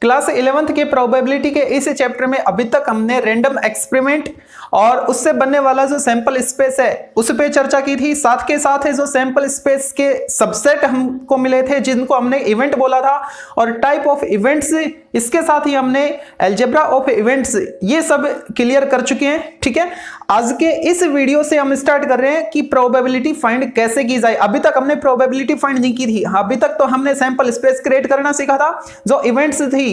Class eleventh के probability के इस चैप्टर में अभी तक हमने रेंडम एक्सपेरिमेंट और उससे बनने वाला जो सैंपल स्पेस है उस पे चर्चा की थी साथ के साथ है जो सैंपल स्पेस के सबसेट हमको मिले थे जिनको हमने इवेंट बोला था और टाइप ऑफ इवेंट्स इसके साथ ही हमने एल्जेब्रा ऑफ इवेंट्स ये सब क्लियर कर चुके हैं ठीक है आज के इस वीडियो से हम स्टार्ट कर रहे हैं कि प्रोबेबिलिटी फाइंड कैसे की जाए अभी तक हमने प्रोबेबिलिटी फाइंड नहीं की थी अभी तक तो हमने सैंपल स्पेस क्रिएट करना सीखा था जो इवेंट्स थी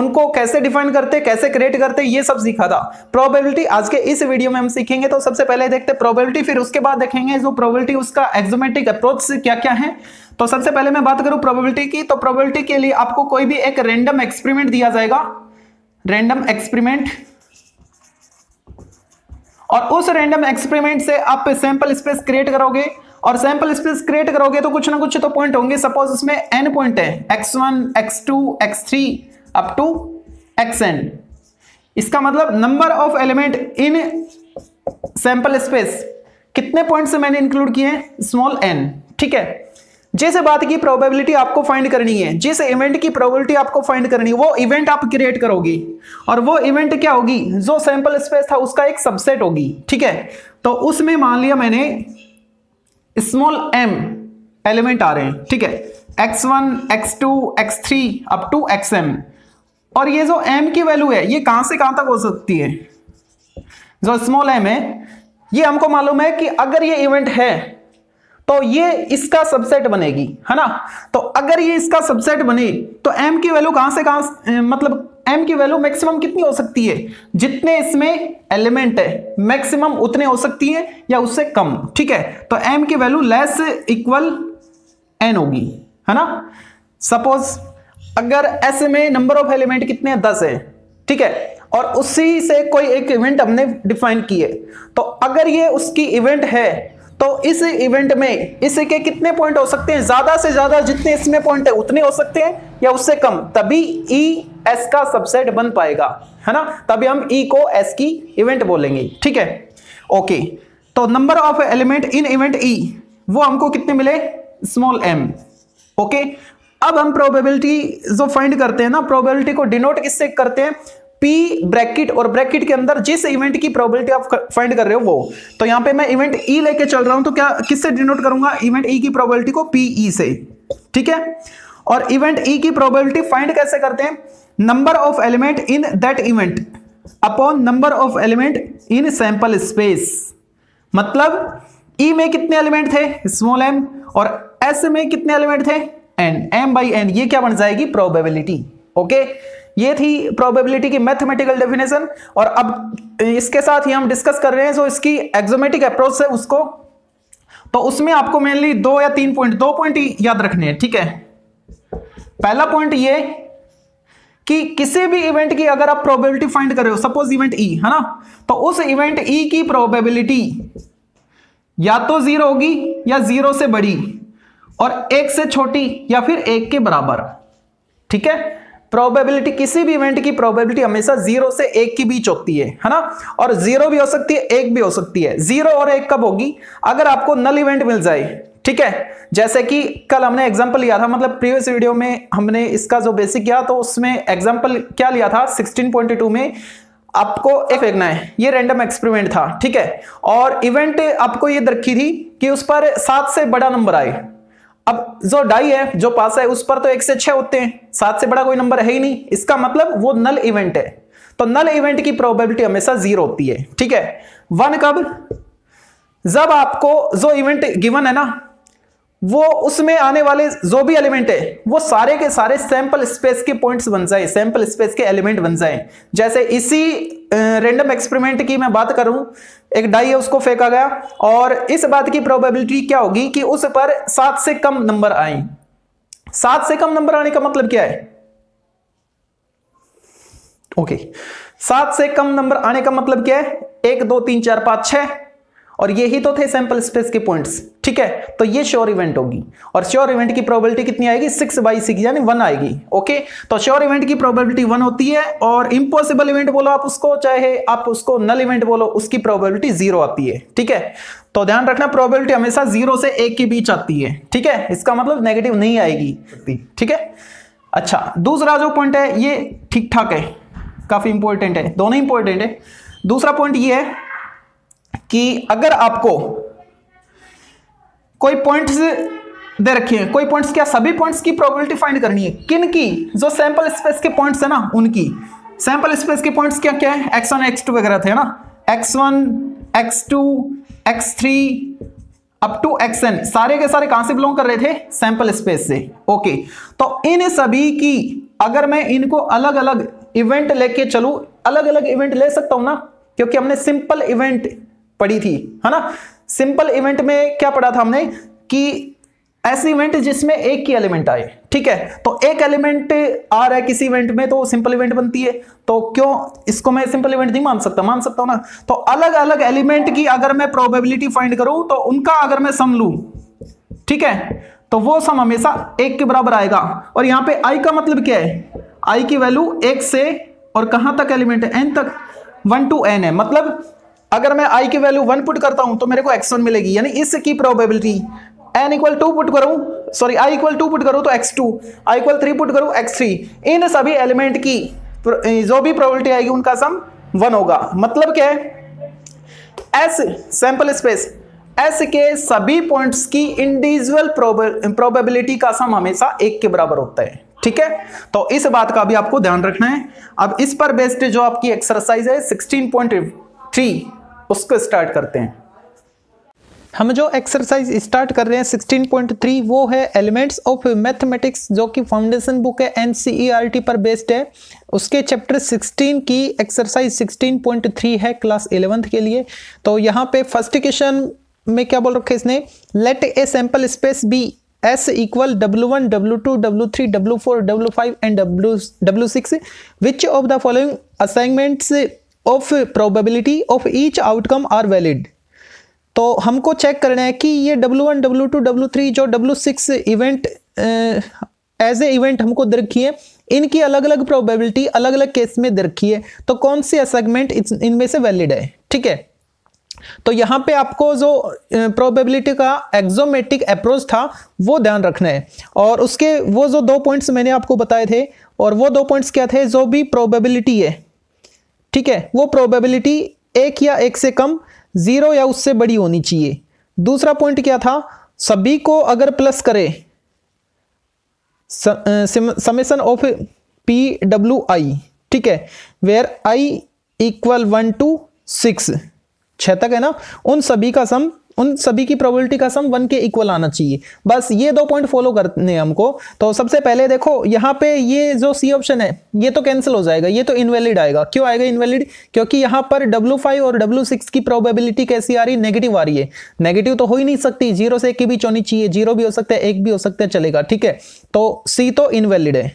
उनको कैसे डिफाइन करते कैसे क्रिएट करते ये सब सीखा था प्रोबेबिलिटी आज के इस वीडियो में हम सीखेंगे तो सबसे पहले देखते प्रोबेबिलिटी फिर उसके बाद देखेंगे जो प्रोबेबिलिटी उसका एक्जोमेटिक अप्रोच क्या क्या है तो सबसे पहले मैं बात करूं प्रोबेबिलिटी की तो प्रोबेबिलिटी के लिए आपको कोई भी एक रेंडम एक्सपेरिमेंट दिया जाएगा रेंडम एक्सपेरिमेंट और उस रेंडम एक्सपेरिमेंट से आप सैंपल स्पेस क्रिएट करोगे और सैंपल स्पेस क्रिएट करोगे तो कुछ ना कुछ तो पॉइंट होंगे सपोज उसमें एन पॉइंट है X one X two X three up to X N इसका मतलब number of element in sample space कितने पॉइंट से मैंने इंक्लूड किए स्मॉल एन ठीक है जिस बात की प्रोबेबिलिटी आपको फाइंड करनी है जिस इवेंट की प्रोबेबिलिटी आपको फाइंड करनी है वो इवेंट आप क्रिएट करोगी और वो इवेंट क्या होगी जो सैंपल स्पेस था उसका एक सबसेट होगी ठीक है तो उसमें मान लिया मैंने स्मॉल एम एलिमेंट आ रहे हैं ठीक है X one X two X three up to X M और ये जो एम की वैल्यू है ये कहां से कहां तक हो सकती है जो स्मॉल एम है ये हमको मालूम है कि अगर ये इवेंट है तो ये इसका सबसेट बनेगी है ना तो अगर ये इसका सबसेट बने तो एम की वैल्यू कहां से कहां मतलब एम की वैल्यू मैक्सिमम कितनी हो सकती है जितने इसमें एलिमेंट है मैक्सिमम उतने हो सकती है या उससे कम ठीक है तो एम की वैल्यू लेस इक्वल एन होगी है ना सपोज अगर एस में नंबर ऑफ एलिमेंट कितने है? दस है ठीक है और उसी से कोई एक इवेंट हमने डिफाइन किए तो अगर ये उसकी इवेंट है तो इस इवेंट में इसके कितने पॉइंट हो सकते हैं ज्यादा से ज्यादा जितने इसमें पॉइंट है उतने हो सकते हैं या उससे कम तभी ई e, एस का सबसेट बन पाएगा है ना तभी हम ई e को एस की इवेंट बोलेंगे ठीक है ओके तो number of element in event E वो हमको कितने मिले स्मॉल एम ओके अब हम प्रोबेबिलिटी जो फाइंड करते हैं ना प्रोबेबिलिटी को डिनोट किससे करते हैं पी ब्रैकेट और ब्रैकेट के अंदर जिस इवेंट की प्रोबेबिलिटी आप फाइंड कर रहे हो वो तो यहां पे मैं इवेंट ई e लेके चल रहा हूं तो क्या किससे डिनोट करूंगा इवेंट ई e की प्रोबेबिलिटी को पी ई e से ठीक है और इवेंट ई e की प्रोबेबिलिटी फाइंड कैसे करते हैं number of element in that event upon number of element in sample space मतलब ई e में कितने एलिमेंट थे स्मॉल एम और एस में कितने एलिमेंट थे एन एम बाई एन ये क्या बन जाएगी प्रोबेबिलिटी ओके okay? ये थी प्रोबेबिलिटी की मैथमेटिकल डेफिनेशन और अब इसके साथ ही हम डिस्कस कर रहे हैं जो इसकी एक्जोमेटिक अप्रोच है उसको तो उसमें आपको मेनली दो या तीन पॉइंट दो पॉइंट याद रखने हैं ठीक है पहला पॉइंट ये कि किसी भी इवेंट की अगर आप प्रोबेबिलिटी फाइंड कर रहे हो सपोज इवेंट ई है ना तो उस इवेंट ई e की प्रोबेबिलिटी या तो जीरो होगी या जीरो से बड़ी और एक से छोटी या फिर एक के बराबर ठीक है प्रोबेबिलिटी किसी भी इवेंट की प्रोबेबिलिटी हमेशा जीरो से एक के बीच होती है है ना और जीरो भी हो सकती है एक भी हो सकती है जीरो और एक कब होगी अगर आपको नल इवेंट मिल जाए ठीक है जैसे कि कल हमने एग्जांपल लिया था मतलब प्रीवियस वीडियो में हमने इसका जो बेसिक किया तो उसमें एग्जाम्पल क्या लिया था सिक्सटीन में आपको एक फेंकना है ये रेंडम एक्सपेरिमेंट था ठीक है और इवेंट आपको ये रखी थी कि उस पर सात से बड़ा नंबर आए अब जो डाई है जो पास है उस पर तो एक से छह होते हैं सात से बड़ा कोई नंबर है ही नहीं इसका मतलब वो नल इवेंट है तो नल इवेंट की प्रोबेबिलिटी हमेशा जीरो होती है ठीक है वन कब जब आपको जो इवेंट गिवन है ना वो उसमें आने वाले जो भी एलिमेंट है वो सारे के सारे सैंपल स्पेस के पॉइंट्स बन जाए सैंपल स्पेस के एलिमेंट बन जाए जैसे इसी रेंडम एक्सपेरिमेंट की मैं बात करूं एक डाई है उसको फेंका गया और इस बात की प्रोबेबिलिटी क्या होगी कि उस पर सात से कम नंबर आए सात से कम नंबर आने का मतलब क्या है ओके सात से कम नंबर आने का मतलब क्या है एक दो तीन चार पांच छह और ये ही तो थे सैंपल स्पेस के पॉइंट्स ठीक है तो ये श्योर इवेंट होगी और श्योर इवेंट की प्रोबेबिलिटी कितनी आएगी सिक्स बाई सिक्स यानी वन आएगी ओके तो श्योर इवेंट की प्रोबेबिलिटी वन होती है और इम्पॉसिबल इवेंट बोलो आप उसको चाहे आप उसको नल इवेंट बोलो उसकी प्रोबेबिलिटी जीरो आती है ठीक है तो ध्यान रखना प्रोबेबिलिटी हमेशा जीरो से एक के बीच आती है ठीक है इसका मतलब नेगेटिव नहीं आएगी ठीक है अच्छा दूसरा जो पॉइंट है ये ठीक ठाक है काफी इंपॉर्टेंट है दोनों इंपॉर्टेंट है दूसरा पॉइंट ये है कि अगर आपको कोई पॉइंट्स दे रखे हैं कोई पॉइंट्स क्या सभी पॉइंट्स की प्रोबेबिलिटी फाइंड करनी है किन की जो सैंपल स्पेस के पॉइंट्स है ना उनकी सैंपल स्पेस के पॉइंट्स क्या क्या है एक्स वन एक्स टू वगैरह थे ना X one X two X three up to X N सारे के सारे कहां से बिलोंग कर रहे थे सैंपल स्पेस से ओके तो इन सभी की अगर मैं इनको अलग अलग इवेंट लेके चलू अलग अलग इवेंट ले सकता हूं ना क्योंकि हमने सिंपल इवेंट पढ़ी थी है ना सिंपल इवेंट में क्या पढ़ा था हमने कि ऐसे इवेंट जिसमें एक ही एलिमेंट आए ठीक है तो एक एलिमेंट आ रहा है किसी इवेंट में तो सिंपल इवेंट बनती है तो क्यों इसको मैं सिंपल इवेंट नहीं मान सकता मान सकता हूं ना तो अलग अलग एलिमेंट की अगर मैं प्रोबेबिलिटी फाइंड करूं तो उनका अगर मैं सम लू ठीक है तो वो सम हमेशा एक के बराबर आएगा और यहां पर आई का मतलब क्या है आई की वैल्यू एक से और कहां तक एलिमेंट है एन तक वन टू एन है मतलब अगर मैं आई की वैल्यू वन पुट करता हूं तो मेरे को एक्स वन मिलेगी यानी इसकी probability N equal to put करूं sorry I equal to put करूं तो X two I equal three put करूं एक्स थ्री इन सभी एलिमेंट की जो भी प्रोबेबिलिटी आएगी उनका सम वन होगा मतलब क्या है एस सैंपल स्पेस एस के सभी पॉइंट्स की इंडिविजुअल प्रोबेबिलिटी का सम हमेशा एक के बराबर होता है ठीक है तो इस बात का भी आपको ध्यान रखना है अब इस पर बेस्ड जो आपकी एक्सरसाइज है सिक्सटीन पॉइंट थ्री उसको स्टार्ट करते हैं हम जो एक्सरसाइज स्टार्ट कर रहे हैं 16.3 वो है एलिमेंट्स ऑफ मैथमेटिक्स जो कि फाउंडेशन बुक है एन e पर बेस्ड है उसके चैप्टर 16 की एक्सरसाइज 16.3 है क्लास इलेवंथ के लिए तो यहाँ पे फर्स्ट क्वेश्चन में क्या बोल रखे इसने let a sample space be S equal W one W two W three W four W five and W W six which of the following assignments of probability of each outcome are valid तो हमको check करना है कि ये W one W two W three जो W six event as a event हमको दे रखी है इनकी अलग अलग प्रोबेबिलिटी अलग अलग केस में दे रखी है तो कौन सी असेगमेंट इनमें से वैलिड है ठीक है तो यहाँ पे आपको जो प्रोबेबिलिटी का एक्जोमेटिक अप्रोच था वो ध्यान रखना है और उसके वो जो दो पॉइंट्स मैंने आपको बताए थे और वो दो पॉइंट्स क्या थे जो भी प्रोबेबिलिटी है ठीक है वो प्रोबेबिलिटी एक या एक से कम ज़ीरो या उससे बड़ी होनी चाहिए दूसरा पॉइंट क्या था सभी को अगर प्लस करें summation of P W i ठीक है where i equal one to six छः तक है ना उन सभी का सम उन सभी की प्रोबेबिलिटी का सम वन के इक्वल आना चाहिए बस ये दो पॉइंट फॉलो करने हैं हमको तो सबसे पहले देखो यहाँ पे ये जो सी ऑप्शन है ये तो कैंसिल हो जाएगा ये तो इनवैलिड आएगा क्यों आएगा इनवैलिड क्योंकि यहाँ पर डब्ल्यू फाइव और डब्ल्यू सिक्स की प्रोबेबिलिटी कैसी आ रही नेगेटिव आ रही है नेगेटिव तो हो ही नहीं सकती जीरो से एक के बीच होनी चाहिए जीरो भी हो सकता है एक भी हो सकता है चलेगा ठीक है तो सी तो इनवेलिड है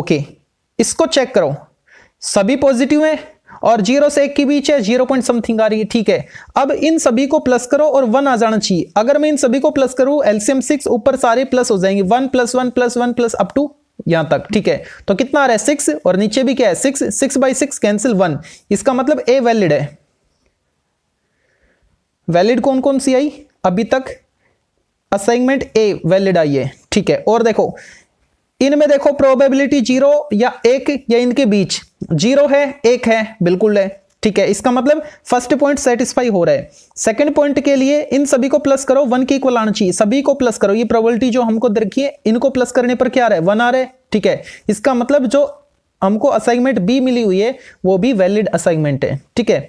ओके इसको चेक करो सभी पॉजिटिव है और जीरो से एक के बीच है जीरो पॉइंट समथिंग आ रही है ठीक है अब इन सभी को प्लस करो और वन आ जाना चाहिए अगर मैं इन सभी को प्लस करूं एलसीएम सिक्स ऊपर सारे प्लस हो जाएंगे one plus one plus one plus up to यहां तक ठीक है तो कितना आ रहा है सिक्स और नीचे भी क्या है six six by six cancel one इसका मतलब ए वैलिड है वैलिड कौन कौन सी आई अभी तक असाइनमेंट ए वैलिड आई है ठीक है और देखो इनमें देखो प्रोबेबिलिटी जीरो या एक या इनके बीच जीरो है एक है बिल्कुल है ठीक है इसका मतलब फर्स्ट पॉइंट सेटिस्फाई हो रहा है सेकंड पॉइंट के लिए इन सभी को प्लस करो वन के इक्वल आना चाहिए सभी को प्लस करो ये प्रोबेबिलिटी जो हमको रखी है इनको प्लस करने पर क्या आ रहा है वन आ रहा है ठीक है इसका मतलब जो हमको असाइनमेंट बी मिली हुई है वो भी वैलिड असाइनमेंट है ठीक है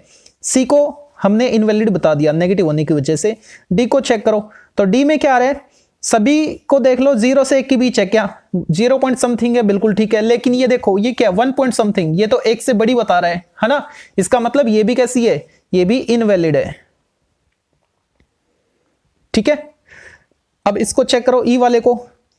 सी को हमने इनवैलिड बता दिया नेगेटिव होने की वजह से डी को चेक करो तो डी में क्या आ रहा है सभी को देख लो जीरो से एक के बीच है क्या जीरो पॉइंट समथिंग है बिल्कुल ठीक है लेकिन ये देखो ये क्या वन पॉइंट समथिंग ये तो एक से बड़ी बता रहा है है ना इसका मतलब ये भी कैसी है ये भी इनवैलिड है ठीक है अब इसको चेक करो ई e वाले को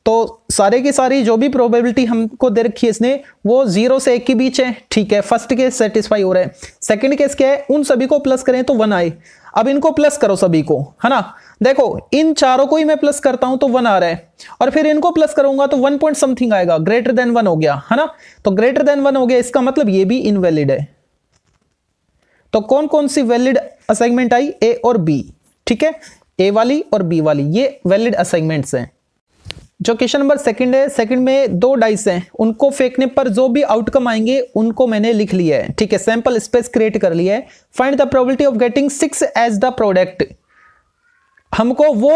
तो सारे की सारी जो भी प्रोबेबिलिटी हमको दे रखी है इसने वो जीरो से एक के बीच है ठीक है फर्स्ट केस सेटिस्फाई हो रहा है सेकंड केस क्या है उन सभी को प्लस करें तो वन आए अब इनको प्लस करो सभी को है ना देखो इन चारों को ही मैं प्लस करता हूं तो वन आ रहा है और फिर इनको प्लस करूंगा तो वन पॉइंट समथिंग आएगा ग्रेटर देन वन हो गया है ना तो ग्रेटर देन वन हो गया इसका मतलब ये भी इनवैलिड है तो कौन कौन सी वैलिड असाइनमेंट आई ए और बी ठीक है ए वाली और बी वाली ये वैलिड असाइनमेंट्स हैं जो क्वेश्चन नंबर सेकंड है सेकंड में दो डाइस हैं उनको फेंकने पर जो भी आउटकम आएंगे उनको मैंने लिख लिया है ठीक है सैंपल स्पेस क्रिएट कर लिया है find the probability of getting six as the product हमको वो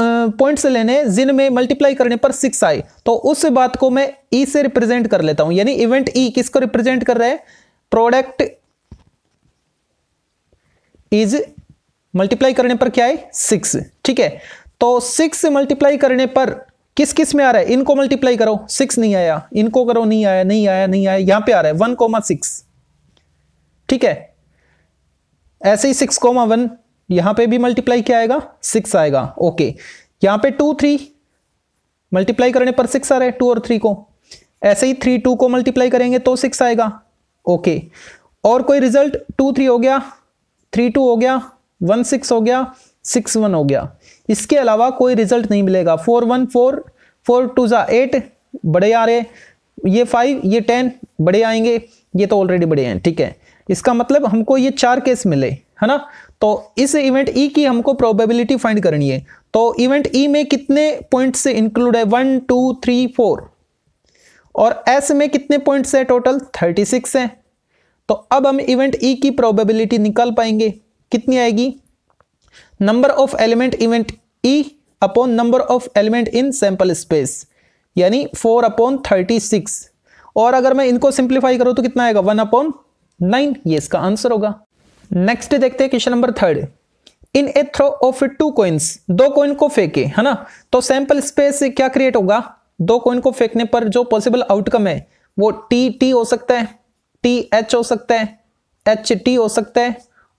पॉइंट्स लेने जिनमें मल्टीप्लाई करने पर सिक्स आए तो उस बात को मैं ई e से रिप्रेजेंट कर लेता हूं यानी इवेंट ई e किसको रिप्रेजेंट कर रहा है प्रोडक्ट इज मल्टीप्लाई करने पर क्या है सिक्स ठीक है तो सिक्स मल्टीप्लाई करने पर किस किस में आ रहा है इनको मल्टीप्लाई करो सिक्स नहीं आया इनको करो नहीं आया नहीं आया नहीं आया यहां पे आ रहा है वन कोमा सिक्स ठीक है ऐसे ही सिक्स कोमा वन यहां पर भी मल्टीप्लाई क्या आएगा सिक्स आएगा ओके यहां पे टू थ्री मल्टीप्लाई करने पर सिक्स आ रहा है टू और थ्री को ऐसे ही थ्री टू को मल्टीप्लाई करेंगे तो सिक्स आएगा ओके और कोई रिजल्ट टू थ्री हो गया थ्री टू हो गया वन सिक्स हो गया सिक्स वन हो गया इसके अलावा कोई रिजल्ट नहीं मिलेगा four one four four two ज़ा एट बड़े आ रहे ये फाइव ये टेन बड़े आएंगे ये तो ऑलरेडी बड़े हैं ठीक है इसका मतलब हमको ये चार केस मिले है ना तो इस इवेंट ई e की हमको प्रोबेबिलिटी फाइंड करनी है तो इवेंट ई e में कितने पॉइंट से इंक्लूड है वन टू थ्री फोर और एस में कितने पॉइंट्स है टोटल थर्टी सिक्स है तो अब हम इवेंट ई e की प्रोबेबिलिटी निकाल पाएंगे कितनी आएगी number of element event E upon number of element in sample space यानी फोर अपॉन थर्टी सिक्स और अगर मैं इनको सिंप्लीफाई करूं तो कितना आएगा वन अपॉन नाइन ये इसका आंसर होगा नेक्स्ट देखते हैं question number third in a throw of two coins दो कॉइन को फेंके है ना तो सैंपल स्पेस से क्या क्रिएट होगा दो कॉइन को फेंकने पर जो पॉसिबल आउटकम है वो टी टी हो सकता है टी एच हो सकता है एच टी हो सकता है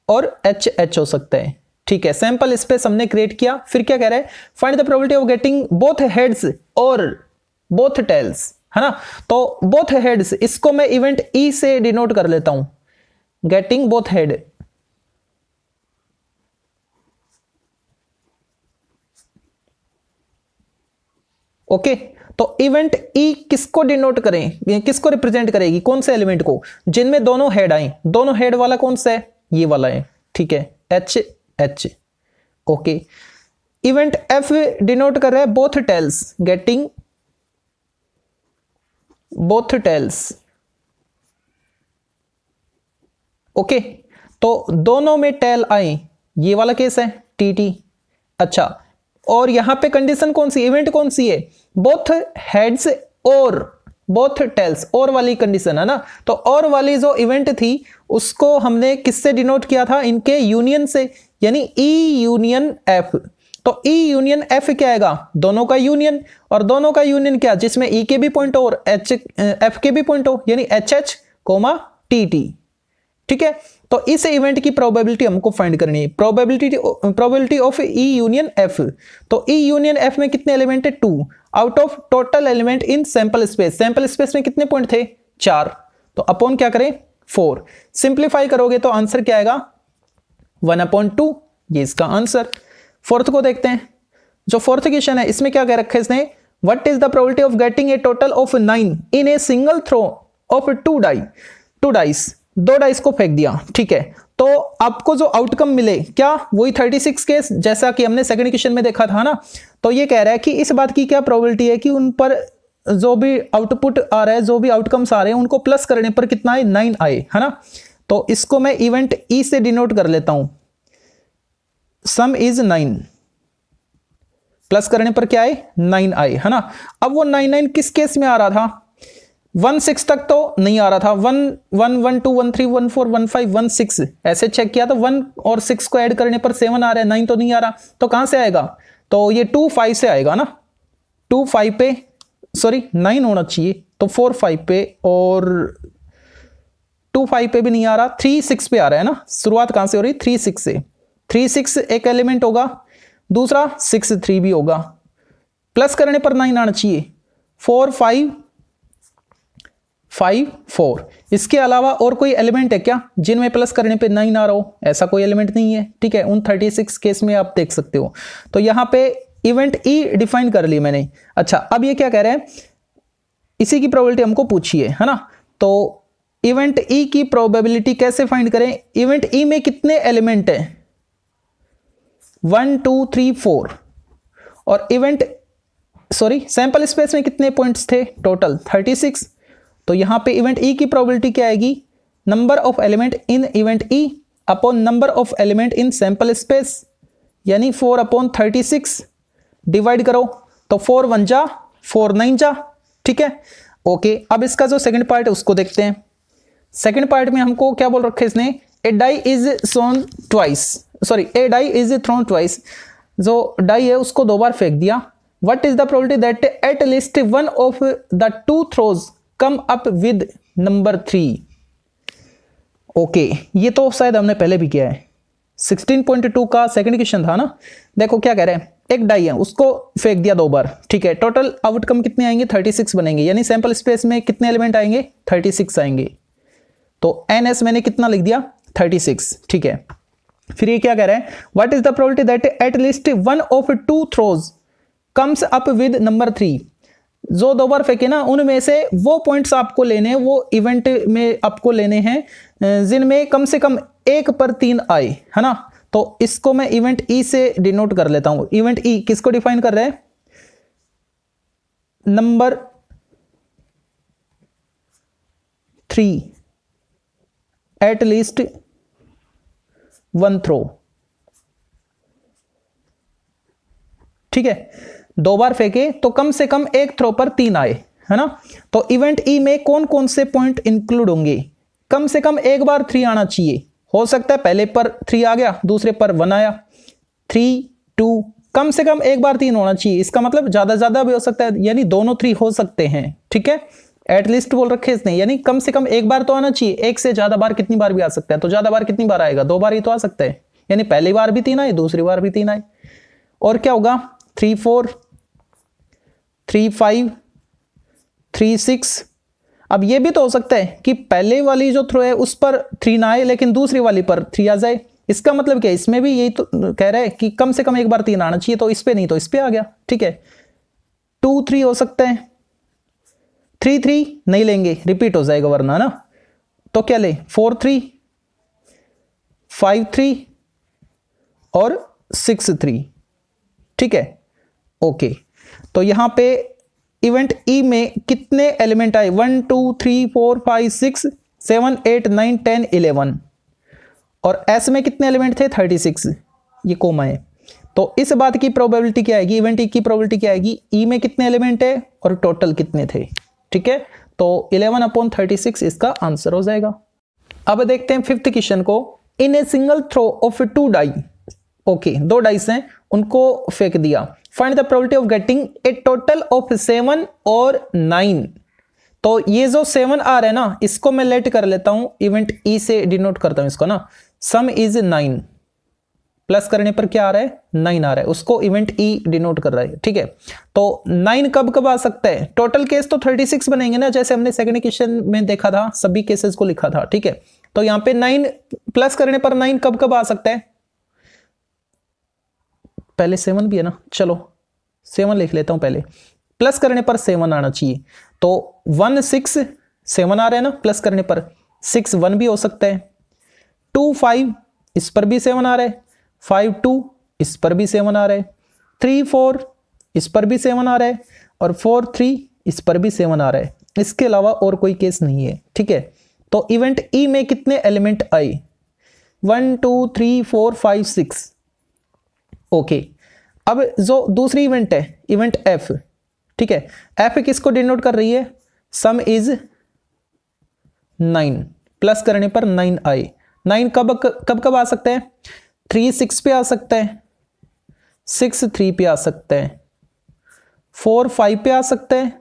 और एच एच हो सकता है ठीक है सैंपल स्पेस हमने क्रिएट किया फिर क्या कह रहे हैं find the probability of getting both heads और बोथ टेल्स है ना तो बोथ हेड्स इसको मैं इवेंट ई e से डिनोट कर लेता हूं गेटिंग बोथ हेड ओके तो इवेंट ई e किसको डिनोट करें किसको रिप्रेजेंट करेगी कौन से एलिमेंट को जिनमें दोनों हेड आए दोनों हेड वाला कौन सा है ये वाला है ठीक है H H okay event F denote कर रहा है both tails getting both tails okay तो दोनों में टेल आए ये वाला केस है टी टी अच्छा और यहां पे कंडीशन कौन सी इवेंट कौन सी है बोथ हेड्स और बोथ टेल्स और वाली कंडीशन है ना तो और वाली जो इवेंट थी उसको हमने किससे डिनोट किया था इनके यूनियन से यानी ई यूनियन एफ तो ई यूनियन एफ क्या आएगा दोनों का यूनियन और दोनों का यूनियन क्या जिसमें ई e के भी पॉइंट हो और एच एफ के भी पॉइंट हो यानी H H comma T T ठीक है तो इस इवेंट की प्रोबेबिलिटी हमको फाइंड करनी है probability probability of E union F तो ई यूनियन एफ में कितने एलिमेंट है two out of total element in sample space sample space में कितने पॉइंट थे चार तो अपॉन क्या करें फोर सिंप्लीफाई करोगे तो आंसर क्या आएगा वन अपॉन टू ये इसका आंसर फोर्थ को देखते हैं जो फोर्थ क्वेश्चन है इसमें क्या कह रखा है इसने what is the probability of getting a total of nine in a single throw of two die two dice दो डाइस को फेंक दिया ठीक है तो आपको जो आउटकम मिले क्या वही 36 केस जैसा कि हमने सेकंड क्वेश्चन में देखा था ना तो ये कह रहा है कि इस बात की क्या प्रोबेबिलिटी है कि उन पर जो भी आउटपुट आ रहा है जो भी आउटकम्स आ रहे हैं उनको प्लस करने पर कितना है नाइन आए है ना तो इसको मैं इवेंट ई e से डिनोट कर लेता हूं सम इज नाइन प्लस करने पर क्या आए नाइन आए है ना अब वो नाइन नाइन किस केस में आ रहा था वन सिक्स तक तो नहीं आ रहा था one one one two one three one four one five one six ऐसे चेक किया तो वन और सिक्स को ऐड करने पर सेवन आ रहा है नाइन तो नहीं आ रहा तो कहां से आएगा तो ये टू फाइव से आएगा ना टू फाइव पे सॉरी नाइन होना चाहिए तो फोर फाइव पे और टू फाइव पे भी नहीं आ रहा थ्री सिक्स पे आ रहा है ना शुरुआत कहां से हो रही थ्री सिक्स से थ्री सिक्स एक एलिमेंट होगा दूसरा सिक्स थ्री भी होगा प्लस करने पर नाइन आना चाहिए फोर फाइव फाइव फोर इसके अलावा और कोई एलिमेंट है क्या जिनमें प्लस करने पे नाइन आ रहा हो ऐसा कोई एलिमेंट नहीं है ठीक है उन थर्टी सिक्स केस में आप देख सकते हो तो यहां पे इवेंट ई डिफाइन कर ली मैंने अच्छा अब ये क्या कह रहे हैं इसी की प्रोबेबिलिटी हमको पूछिए है ना तो इवेंट ई e की प्रोबेबिलिटी कैसे फाइंड करें इवेंट ई e में कितने एलिमेंट हैं वन टू थ्री फोर और इवेंट सॉरी सैंपल स्पेस में कितने पॉइंट्स थे टोटल थर्टी सिक्स तो यहां पे इवेंट ई e की प्रोबेबिलिटी क्या आएगी number of element in event E upon number of element in sample space यानी four upon thirty six divide करो तो फोर वन जा फोर नाइन जा ठीक है ओके अब इसका जो सेकंड पार्ट है उसको देखते हैं सेकेंड पार्ट में हमको क्या बोल रखा है इसने a die is sown twice sorry a die is thrown twice जो डाई है उसको दो बार फेंक दिया what is the probability that at least one of the two throws come up with number three okay ये तो शायद हमने पहले भी किया है 16.2 का सेकंड क्वेश्चन था ना देखो क्या कह रहे हैं एक डाई है उसको फेंक दिया दो बार ठीक है टोटल आउटकम कितने आएंगे 36 बनेंगे यानी सैंपल स्पेस में कितने एलिमेंट आएंगे 36 आएंगे तो एन एस मैंने कितना लिख दिया 36 ठीक है फिर ये क्या कह रहा है what is the probability that at least one of two throws comes up with number three जो दो बार फेंके ना उनमें से वो पॉइंट्स आपको लेने हैं वो इवेंट में आपको लेने हैं जिनमें कम से कम एक पर तीन आए है ना तो इसको मैं इवेंट ई e से डिनोट कर लेता हूं इवेंट ई e, किसको डिफाइन कर रहे number three at least one throw ठीक है दो बार फेंके तो कम से कम एक थ्रो पर तीन आए है ना तो इवेंट ई e में कौन कौन से पॉइंट इंक्लूड होंगे कम से कम एक बार थ्री आना चाहिए हो सकता है पहले पर थ्री आ गया दूसरे पर वन आया थ्री टू कम से कम एक बार तीन होना चाहिए इसका मतलब ज़्यादा ज़्यादा भी हो सकता है यानी दोनों थ्री हो सकते हैं ठीक है एटलीस्ट बोल रखे इसने यानी कम से कम एक बार तो आना चाहिए एक से ज्यादा बार कितनी बार भी आ सकता है तो ज्यादा बार कितनी बार आएगा दो बार ही तो आ सकता है यानी पहली बार भी तीन आए दूसरी बार भी तीन आए और क्या होगा three four three five three six अब ये भी तो हो सकता है कि पहले वाली जो थ्रो है उस पर थ्री ना आए लेकिन दूसरी वाली पर थ्री आ जाए इसका मतलब क्या है इसमें भी यही तो कह रहा है कि कम से कम एक बार तीन आना चाहिए तो इस पर नहीं तो इस पर आ गया ठीक है टू थ्री हो सकते हैं थ्री थ्री नहीं लेंगे रिपीट हो जाएगा वरना ना तो क्या ले फोर थ्री फाइव थ्री और सिक्स थ्री ठीक है ओके तो यहां पे इवेंट ई e में कितने एलिमेंट आए one two three four five six seven eight nine ten eleven और एस में कितने एलिमेंट थे थर्टी सिक्स ये कोमा है तो इस बात की प्रोबेबिलिटी क्या आएगी इवेंट ई की प्रोबेबिलिटी क्या आएगी ई e में कितने एलिमेंट है और टोटल कितने थे ठीक है तो 11 अपॉन थर्टी इसका आंसर हो जाएगा अब देखते हैं फिफ्थ क्वेश्चन को in a single throw of two die okay दो डाइस हैं उनको फेंक दिया find the probability of getting a total of seven और नाइन तो ये जो सेवन आ रहा है ना इसको मैं लेट कर लेता हूं इवेंट ई से डिनोट करता हूं इसको ना सम इज नाइन प्लस करने पर क्या आ रहा है नाइन आ रहा है उसको इवेंट ई डिनोट कर रहा है ठीक है तो नाइन कब कब आ सकता है टोटल केस तो थर्टी सिक्स बनेंगे ना जैसे हमने सेकंड क्वेश्चन में देखा था सभी केसेस को लिखा था ठीक है तो यहां पे नाइन प्लस करने पर नाइन कब कब आ सकता है पहले सेवन भी है ना चलो सेवन लिख लेता हूं पहले प्लस करने पर सेवन आना चाहिए तो वन सिक्स सेवन आ रहा है ना प्लस करने पर सिक्स वन भी हो सकता है टू फाइव इस पर भी सेवन आ रहा है फाइव टू इस पर भी सेवन आ रहा है थ्री फोर इस पर भी सेवन आ रहा है और फोर थ्री इस पर भी सेवन आ रहा है इसके अलावा और कोई केस नहीं है ठीक है तो इवेंट ई e में कितने एलिमेंट आए one two three four five six okay अब जो दूसरी इवेंट है इवेंट एफ ठीक है एफ किसको डिनोट कर रही है सम इज नाइन प्लस करने पर नाइन आए नाइन कब कब कब आ सकते हैं थ्री सिक्स पे आ सकता है सिक्स थ्री पे आ सकता है फोर फाइव पे आ सकता है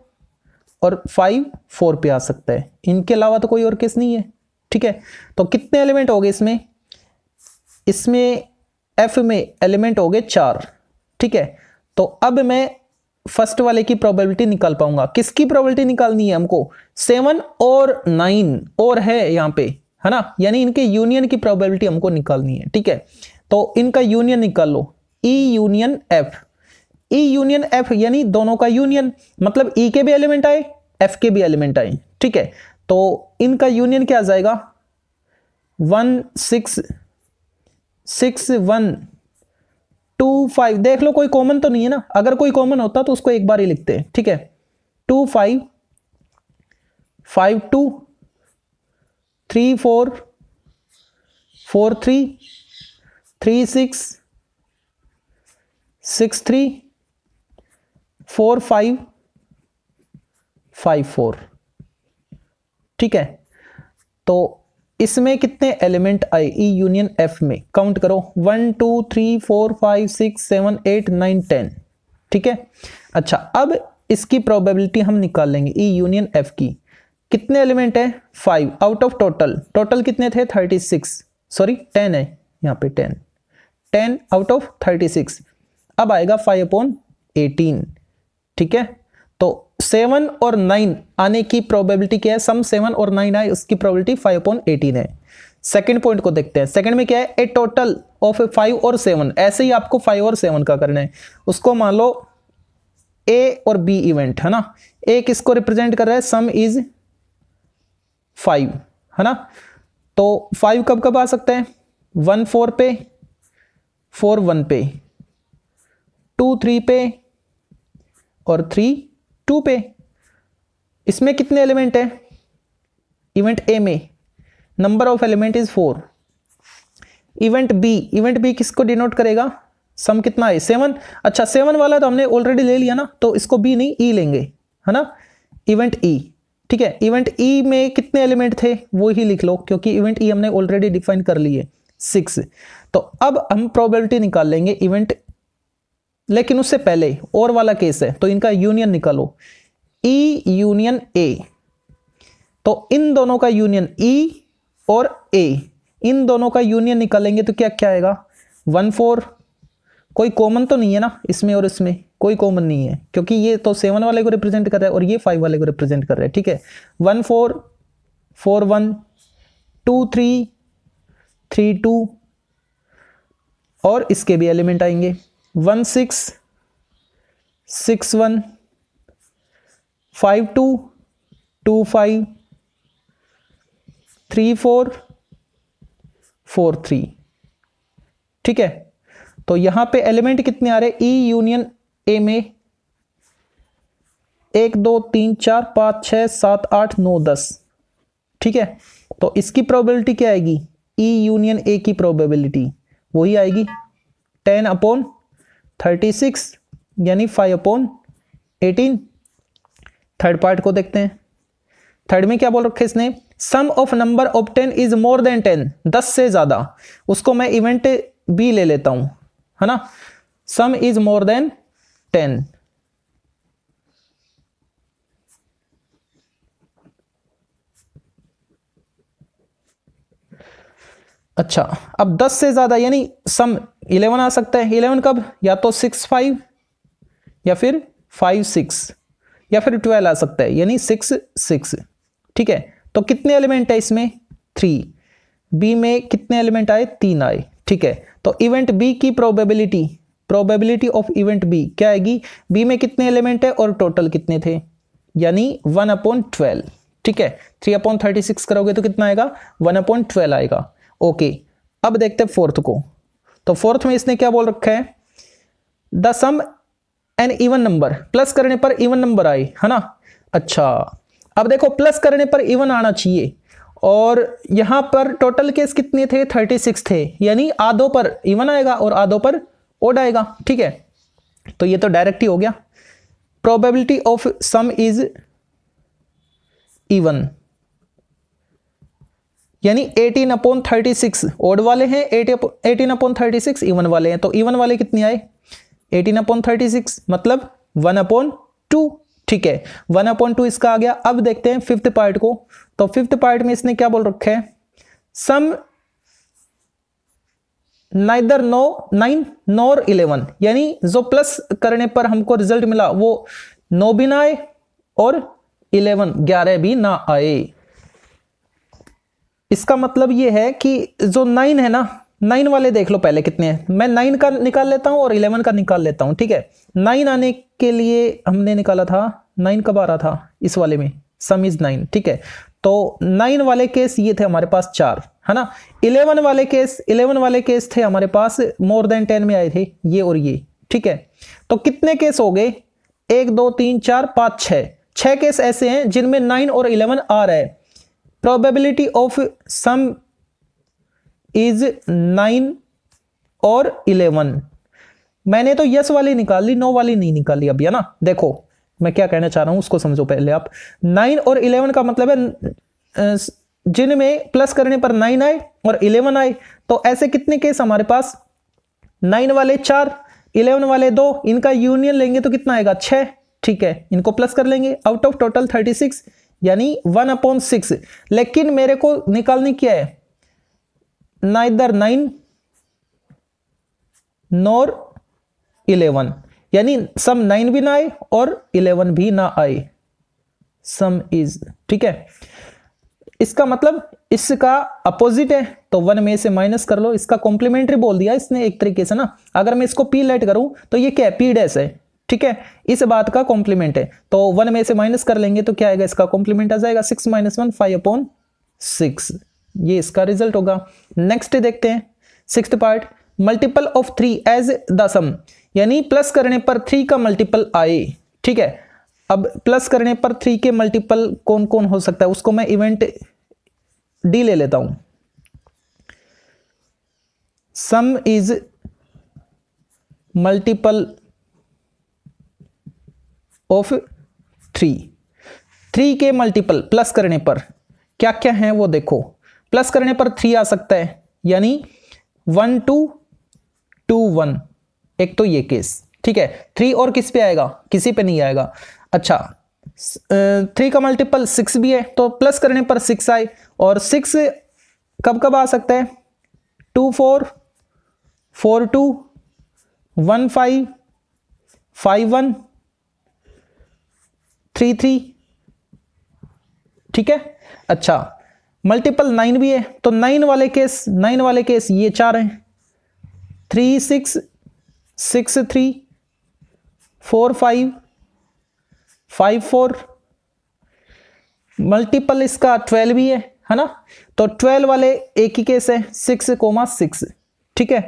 और फाइव फोर पे आ सकता है इनके अलावा तो कोई और केस नहीं है ठीक है तो कितने एलिमेंट हो गए इसमें इसमें एफ में एलिमेंट हो गए चार ठीक है तो अब मैं फर्स्ट वाले की प्रोबेबिलिटी निकाल पाऊंगा किसकी प्रोबेबिलिटी निकालनी है हमको सेवन और नाइन और है यहां पे है ना यानी इनके यूनियन की प्रोबेबिलिटी हमको निकालनी है ठीक है तो इनका यूनियन निकाल लो E union F E union F यानी दोनों का यूनियन मतलब ई e के भी एलिमेंट आए एफ के भी एलिमेंट आए ठीक है तो इनका यूनियन क्या आ जाएगा one six six one two five देख लो कोई कॉमन तो नहीं है ना अगर कोई कॉमन होता तो उसको एक बार ही लिखते हैं ठीक है two five five two three four four three three six six three four five five four ठीक है तो इसमें कितने एलिमेंट आए ई यूनियन एफ में काउंट करो one two three four five six seven eight nine ten ठीक है अच्छा अब इसकी प्रोबेबिलिटी हम निकाल लेंगे ई यूनियन एफ की कितने एलिमेंट है five out of total total कितने थे थर्टी सिक्स सॉरी टेन है यहाँ पे ten ten out of thirty six अब आएगा फाइव अपॉन एटीन ठीक है तो सेवन और नाइन आने की प्रोबेबिलिटी क्या है सम सेवन और नाइन आए उसकी प्रोबेबिलिटी फाइव अपॉन एटीन है सेकेंड पॉइंट को देखते हैं सेकेंड में क्या है ए टोटल ऑफ फाइव और सेवन ऐसे ही आपको फाइव और सेवन का करना है उसको मान लो ए और बी इवेंट है ना ए किसको रिप्रेजेंट कर रहा है सम इज फाइव है ना तो फाइव कब कब आ सकते हैं वन फोर पे फोर वन पे टू थ्री पे और थ्री टू पे इसमें कितने एलिमेंट हैं इवेंट ए में number of element is four event B event B किसको डिनोट करेगा सम कितना है सेवन अच्छा सेवन वाला तो हमने ऑलरेडी ले लिया ना तो इसको बी नहीं ई e लेंगे है ना इवेंट ई e, ठीक है इवेंट ई e में कितने एलिमेंट थे वो ही लिख लो क्योंकि इवेंट ई e हमने ऑलरेडी डिफाइन कर लिए सिक्स तो अब हम प्रोबेबिलिटी निकाल लेंगे इवेंट लेकिन उससे पहले और वाला केस है तो इनका यूनियन निकालो ई यूनियन ए तो इन दोनों का यूनियन ई e और ए इन दोनों का यूनियन निकालेंगे तो क्या क्या आएगा वन फोर कोई कॉमन तो नहीं है ना इसमें और इसमें कोई कॉमन नहीं है क्योंकि ये तो सेवन वाले को रिप्रेजेंट कर रहा है और ये फाइव वाले को रिप्रेजेंट कर रहा है ठीक है one four four one two three three two और इसके भी एलिमेंट आएंगे one six six one five two two five three four four three ठीक है तो यहां पे एलिमेंट कितने आ रहे हैं ई यूनियन ए में एक दो तीन चार पाँच छ सात आठ नौ दस ठीक है तो इसकी प्रोबेबिलिटी क्या आएगी ई यूनियन ए की प्रोबेबिलिटी वही आएगी टेन अपॉन थर्टी सिक्स यानी five upon eighteen third part को देखते हैं थर्ड में क्या बोल रखे इसने sum of number of ten is more than ten दस से ज़्यादा उसको मैं इवेंट बी ले लेता हूं है ना sum is more than ten अच्छा अब 10 से ज़्यादा यानी सम 11 आ सकता है 11 कब या तो 6 5 या फिर 5 6 या फिर 12 आ सकता है यानी 6 6 ठीक है तो कितने एलिमेंट है इसमें थ्री बी में कितने एलिमेंट आए तीन आए ठीक है तो इवेंट बी की probability probability of event B क्या आएगी बी में कितने एलिमेंट है और टोटल कितने थे यानी वन अपॉइंट ट्वेल्व ठीक है थ्री अपॉइंट थर्टी सिक्स करोगे तो कितना आएगा वन अपॉइंट ट्वेल्व आएगा ओके अब देखते हैं फोर्थ को तो फोर्थ में इसने क्या बोल रखा है the sum an even number plus करने पर इवन नंबर आए है ना अच्छा अब देखो प्लस करने पर इवन आना चाहिए और यहाँ पर टोटल केस कितने थे थर्टी सिक्स थे यानी आधो पर इवन आएगा और आधो पर ओड आएगा ठीक है तो ये तो डायरेक्ट ही हो गया probability of sum is even यानी 18 अपॉन 36 ओड वाले हैं 8 18 अपॉन 36 इवन वाले हैं तो इवन वाले कितने आए 18 अपॉन 36 मतलब 1 अपॉन टू ठीक है 1 अपॉन टू इसका आ गया अब देखते हैं फिफ्थ पार्ट को तो फिफ्थ पार्ट में इसने क्या बोल रखा है sum neither no nine nor eleven यानी जो प्लस करने पर हमको रिजल्ट मिला वो नो भी ना आए और इलेवन ग्यारह भी ना आए इसका मतलब ये है कि जो नाइन है ना नाइन वाले देख लो पहले कितने हैं मैं नाइन का निकाल लेता हूँ और इलेवन का निकाल लेता हूँ ठीक है नाइन आने के लिए हमने निकाला था नाइन कब आ रहा था इस वाले में सम इज नाइन ठीक है तो नाइन वाले केस ये थे हमारे पास चार है ना इलेवन वाले केस इलेवन वाले केस थे हमारे पास मोर देन टेन में आए थे ये और ये ठीक है तो कितने केस हो गए एक दो तीन चार पाँच छः छः केस ऐसे हैं जिनमें नाइन और इलेवन आ रहे हैं probability of sum is nine और इलेवन मैंने तो यस वाली निकाली नो वाली नहीं निकाली अभी है ना देखो मैं क्या कहना चाह रहा हूं उसको समझो पहले आप नाइन और इलेवन का मतलब है जिनमें प्लस करने पर नाइन आए और इलेवन आए तो ऐसे कितने केस हमारे पास नाइन वाले चार इलेवन वाले दो इनका यूनियन लेंगे तो कितना आएगा छह ठीक है इनको प्लस कर लेंगे out of total thirty six यानी वन अपॉन सिक्स लेकिन मेरे को निकालने क्या है ना इधर नाइन नोर इलेवन यानी सम नाइन भी ना आए और इलेवन भी ना आए सम इज ठीक है इसका मतलब इसका अपोजिट है तो वन में से माइनस कर लो इसका कॉम्प्लीमेंट्री बोल दिया इसने एक तरीके से ना अगर मैं इसको पी लेट करूं तो ये क्या है पी डैश है ठीक है इस बात का कॉम्प्लीमेंट है तो वन में से माइनस कर लेंगे तो क्या आएगा इसका कॉम्प्लीमेंट आ जाएगा six minus one five upon six ये इसका रिजल्ट होगा नेक्स्ट देखते हैं six part multiple of three as the sum यानी प्लस करने पर थ्री का मल्टीपल आए ठीक है अब प्लस करने पर थ्री के मल्टीपल कौन कौन हो सकता है उसको मैं इवेंट डी ले लेता हूं sum is multiple of three three के मल्टीपल प्लस करने पर क्या क्या है वो देखो प्लस करने पर थ्री आ सकता है यानी वन टू टू वन एक तो ये केस ठीक है थ्री और किस पे आएगा किसी पे नहीं आएगा अच्छा थ्री का मल्टीपल सिक्स भी है तो प्लस करने पर सिक्स आए और सिक्स कब कब आ सकता है two four four two one five five one three three ठीक है अच्छा मल्टीपल नाइन भी है तो नाइन वाले केस नाइन वाले केस ये चार हैं three six six three four five five four multiple इसका ट्वेल्व भी है है ना तो ट्वेल्व वाले एक ही केस है सिक्स कोमा सिक्स ठीक है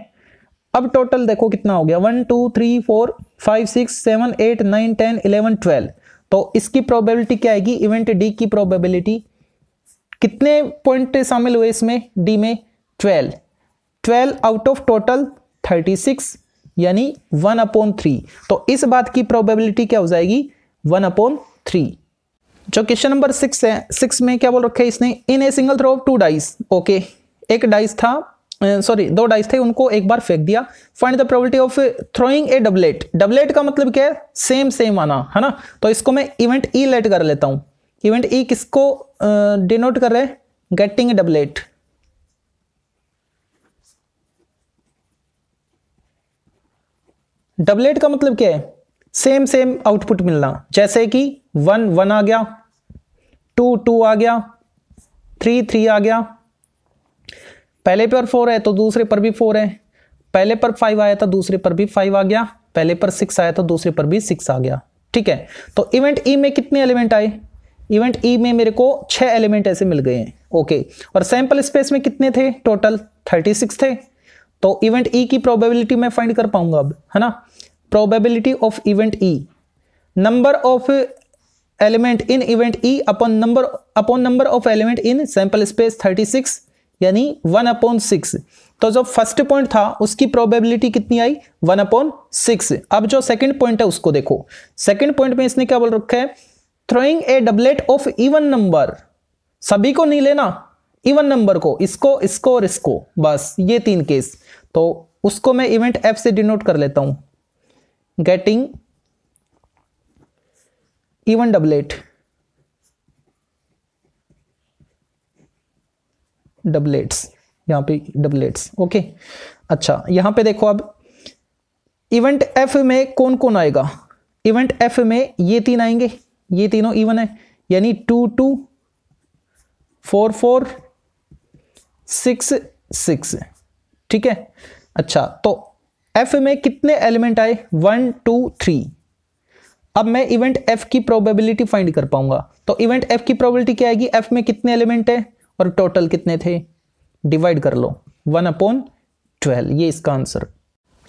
अब टोटल देखो कितना हो गया one two three four five six seven eight nine ten eleven twelve तो इसकी प्रोबेबिलिटी क्या आएगी इवेंट डी की प्रोबेबिलिटी कितने पॉइंट शामिल हुए इसमें डी में twelve twelve out of total thirty six यानी वन अपॉन थ्री तो इस बात की प्रोबेबिलिटी क्या हो जाएगी वन अपॉन थ्री जो क्वेश्चन नंबर सिक्स है सिक्स में क्या बोल रखा है इसने in a single throw of two dice okay एक डाइस था सॉरी दो डाइस थे उनको एक बार फेंक दिया find the probability of throwing a doublet doublet का मतलब क्या है सेम सेम आना है ना तो इसको मैं इवेंट ई लेट कर लेता हूं इवेंट ई किसको डिनोट कर रहे हैं गेटिंग डबलेट डबलेट का मतलब क्या है सेम सेम आउटपुट मिलना जैसे कि वन वन आ गया टू टू आ गया थ्री थ्री आ गया पहले पर फोर है तो दूसरे पर भी फोर है पहले पर फाइव आया था दूसरे पर भी फाइव आ गया पहले पर सिक्स आया था दूसरे पर भी सिक्स आ गया ठीक है तो इवेंट ई e में कितने एलिमेंट आए इवेंट ई e में मेरे को छह एलिमेंट ऐसे मिल गए हैं ओके और सैंपल स्पेस में कितने थे टोटल थर्टी सिक्स थे तो इवेंट ई e की प्रोबेबिलिटी मैं फाइंड कर पाऊंगा अब है ना probability of event E number of element in event E upon number upon number of element in sample space thirty six यानी वन अपॉन सिक्स तो जो फर्स्ट पॉइंट था उसकी प्रोबेबिलिटी कितनी आई वन अपॉन सिक्स अब जो second point है उसको देखो सेकंड पॉइंट में इसने क्या बोल रखा है throwing a doublet of even number सभी को नहीं लेना इवन नंबर को इसको इसको और इसको बस ये तीन केस तो उसको मैं इवेंट एफ से डिनोट कर लेता हूं गेटिंग इवन डबलेट डबलेट्स यहाँ पे डबलेट्स ओके अच्छा यहाँ पे देखो अब इवेंट एफ में कौन कौन आएगा इवेंट एफ में ये तीन आएंगे ये तीनों इवन है यानी two two four four six six ठीक है अच्छा तो एफ में कितने एलिमेंट आए वन टू थ्री अब मैं इवेंट एफ की प्रोबेबिलिटी फाइंड कर पाऊंगा तो इवेंट एफ की प्रोबेबिलिटी क्या आएगी एफ में कितने एलिमेंट है और टोटल कितने थे डिवाइड कर लो वन अपॉन ट्वेल्व ये इसका आंसर